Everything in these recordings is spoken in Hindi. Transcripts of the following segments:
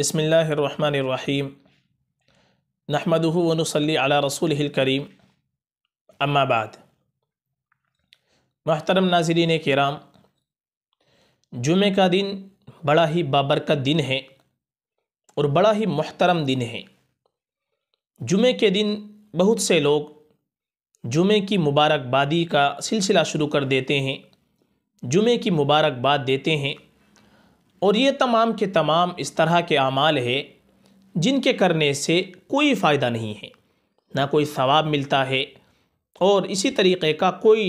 बसमीम नहमदहू वनसली अला रसूल करीम अम्माबाद महतरम नाजरीन कराम जुमे का दिन बड़ा ही बाबरकत दिन है और बड़ा ही महतरम दिन है जुमे के दिन बहुत से लोग जुमे की मुबारकबादी का सिलसिला शुरू कर देते हैं जुमे की मुबारकबाद देते हैं और ये तमाम के तमाम इस तरह के अमाल है जिनके करने से कोई फ़ायदा नहीं है ना कोई सवाब मिलता है और इसी तरीक़े का कोई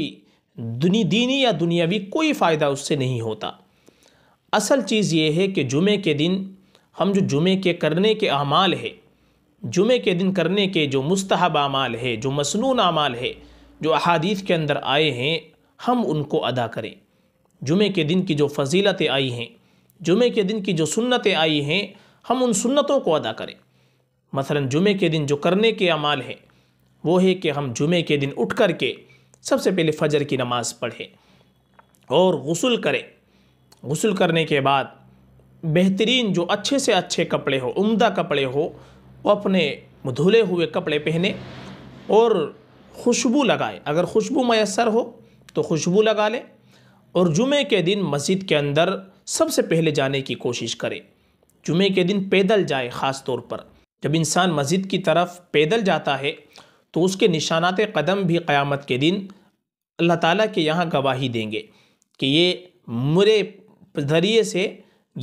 दुनी दीनी या दुनियावी कोई फ़ायदा उससे नहीं होता असल चीज़ ये है कि जुमे के दिन हम जो जुमे के करने के अमाल है जुमे के दिन करने के जो मुस्तहब अमाल है जो मसनून अमाल है जो अहादीत के अंदर आए हैं हम उनको अदा करें जुमे के दिन की जो फजीलतें आई हैं जुमे के दिन की जो सुन्नतें आई हैं हम उन सुन्नतों को अदा करें मसलन जुमे के दिन जो करने के अमाल हैं वो है कि हम जुमे के दिन उठ कर के सबसे पहले फ़जर की नमाज़ पढ़ें और गसल करें गसल करने के बाद बेहतरीन जो अच्छे से अच्छे कपड़े हो उम्दा कपड़े हो वो अपने धुले हुए कपड़े पहने और खुशबू लगाए अगर खुशबू मैसर हो तो खुशबू लगा लें और जुमे के दिन मस्जिद के अंदर सबसे पहले जाने की कोशिश करे जुमे के दिन पैदल जाए ख़ास तौर पर जब इंसान मस्जिद की तरफ पैदल जाता है तो उसके निशानात कदम भी क़यामत के दिन अल्लाह ताला के यहाँ गवाही देंगे कि ये मुरे ज़रिए से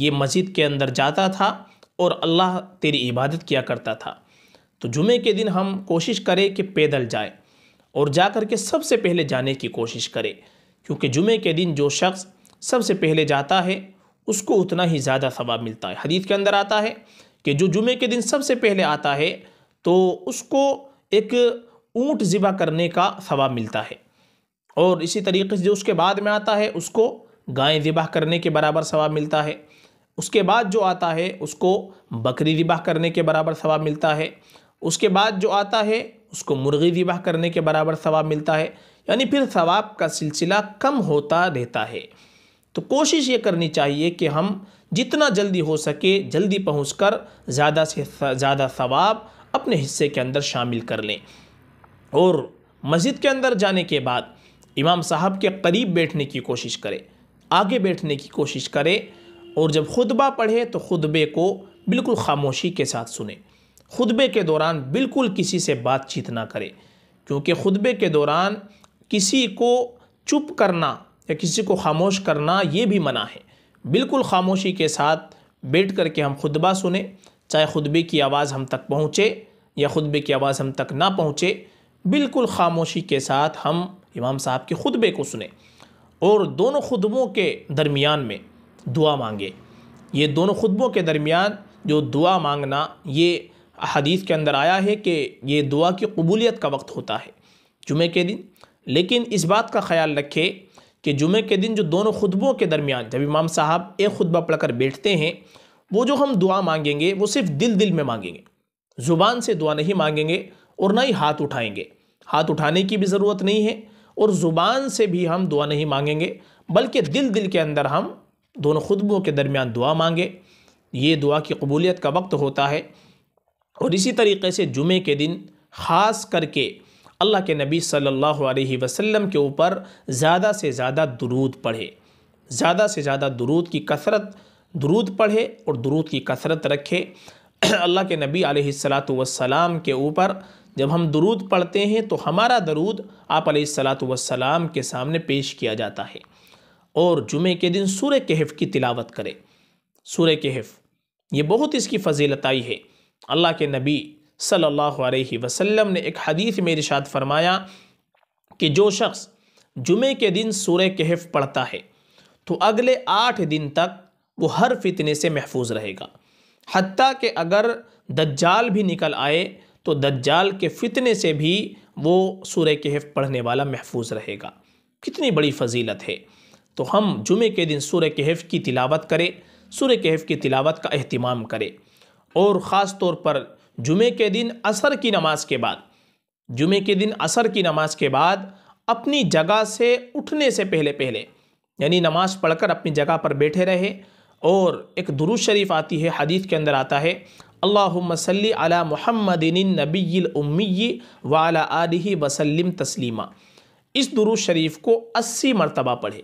ये मस्जिद के अंदर जाता था और अल्लाह तेरी इबादत किया करता था तो जुमे के दिन हम कोशिश करें कि पैदल जाए और जा कर के सबसे पहले जाने की कोशिश करें क्योंकि जुमे के दिन जो शख्स सबसे पहले जाता है उसको उतना ही ज़्यादा सवाब मिलता है हदीत के अंदर आता है कि जो जुमे के दिन सबसे पहले आता है तो उसको एक ऊँट ज़िबा करने का सवाब मिलता है और इसी तरीके से जो उसके बाद में आता है उसको गाय ज़िबा करने के बराबर सवाब मिलता है उसके बाद जो आता है उसको बकरी ज़िबा करने के बराबर सवाब मिलता है उसके बाद जो आता है उसको मुर्गी ज़िबा करने के बराबर सवाब मिलता है यानी फिर सवाब का सिलसिला कम होता रहता है तो कोशिश ये करनी चाहिए कि हम जितना जल्दी हो सके जल्दी कर ज़्यादा से ज़्यादा सवाब अपने हिस्से के अंदर शामिल कर लें और मस्जिद के अंदर जाने के बाद इमाम साहब के करीब बैठने की कोशिश करें आगे बैठने की कोशिश करें और जब खुतबा पढ़े तो खुतबे को बिल्कुल खामोशी के साथ सुने खुतबे के दौरान बिल्कुल किसी से बातचीत ना करें क्योंकि खुतबे के दौरान किसी को चुप करना या किसी को खामोश करना ये भी मना है बिल्कुल खामोशी के साथ बैठ कर के हम खुतबा सुने चाहे खुतबे की आवाज़ हम तक पहुँचे या खुतबे की आवाज़ हम तक ना पहुँचे बिल्कुल खामोशी के साथ हम इमाम साहब के खुतबे को सुने और दोनों खुतबों के दरमियान में दुआ मांगे ये दोनों खुतबों के दरमियान जो दुआ मांगना ये हदीस के अंदर आया है कि ये दुआ की कबूलियत का वक्त होता है जुमे के दिन लेकिन इस बात का ख्याल रखें कि जुमे के दिन जो दोनों खुतबों के दरमियान जब इमाम साहब एक खुतबा पढ़कर बैठते हैं वो जो हम दुआ मांगेंगे वो सिर्फ दिल दिल में मांगेंगे ज़ुबान से दुआ नहीं मांगेंगे और ना ही हाथ उठाएंगे हाथ उठाने की भी ज़रूरत नहीं है और ज़ुबान से भी हम दुआ नहीं मांगेंगे बल्कि दिल दिल के अंदर हम दोनों खुतबों के दरमियान दुआ मांगे ये दुआ की कबूलियत का वक्त होता है और इसी तरीके से जुमे के दिन ख़ास करके अल्लाह के नबी सल्लल्लाहु अलैहि वसल्लम के ऊपर ज़्यादा से ज़्यादा दुरूद पढ़े ज़्यादा से ज़्यादा दुरूद की कसरत दुरूद पढ़े और दुरूद की कसरत रखे अल्लाह के नबी आलत सलाम के ऊपर जब हम दरूद पढ़ते हैं तो हमारा दरूद आप सलात के सामने पेश किया जाता है और जुमे के दिन सूर्य कहफ की तिलावत करें सूर्य कहफ ये बहुत इसकी आई है अल्लाह के नबी सल्लल्लाहु अलैहि वसल्लम ने एक हदीस में इरशाद फरमाया कि जो शख्स जुमे के दिन सूर्य कहफ पढ़ता है तो अगले आठ दिन तक वो हर फितने से महफूज रहेगा हती कि अगर दज्जाल भी निकल आए तो दज्जाल के फितने से भी वो सूर्य कहफ पढ़ने वाला महफूज रहेगा कितनी बड़ी फजीलत है तो हम जुमे के दिन सूर्य कहफ की तिलावत करें सूर्य कहफ की तिलावत का अहतमाम करें और ख़ास तौर पर जुमे के दिन असर की नमाज के बाद जुमे के दिन असर की नमाज के बाद अपनी जगह से उठने से पहले पहले यानी नमाज पढ़कर अपनी जगह पर बैठे रहे और एक दुरुज शरीफ आती है हदीस के अंदर आता है अल्लाहमसली अला महमदिन नबील उम्मी वाला आलि वसलम तस्लीमा इस दुरुज शरीफ को अस्सी मरतबा पढ़े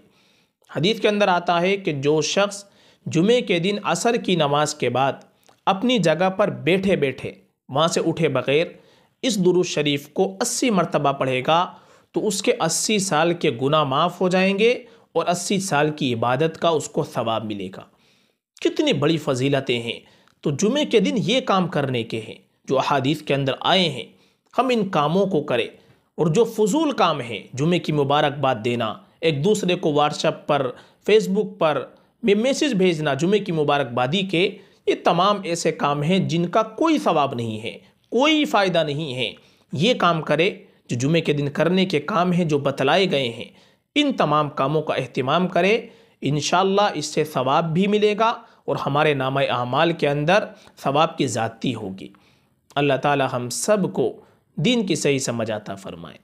हदीस के अंदर आता है कि जो शख्स जुमे के दिन असर की नमाज के बाद अपनी जगह पर बैठे बैठे वहाँ से उठे बग़ैर इस दुरुज शरीफ को अस्सी मरतबा पढ़ेगा तो उसके अस्सी साल के गुना माफ़ हो जाएंगे और अस्सी साल की इबादत का उसको सवाब मिलेगा कितनी बड़ी फजीलतें हैं तो जुमे के दिन ये काम करने के हैं जो अहादीस के अंदर आए हैं हम इन कामों को करें और जो फजूल काम हैं जुमे की मुबारकबाद देना एक दूसरे को व्हाट्सएप पर फेसबुक पर मैसेज भेजना जुमे की मुबारकबादी के ये तमाम ऐसे काम हैं जिनका कोई सवाब नहीं है कोई फ़ायदा नहीं है ये काम करे जो जुमे के दिन करने के काम हैं जो बतलाए गए हैं इन तमाम कामों का अहतमाम करे इन इससे सवाब भी मिलेगा और हमारे नाम अमाल के अंदर सवाब की ज्यादी होगी अल्लाह ताला हम सब को दिन की सही समझ आता फरमाए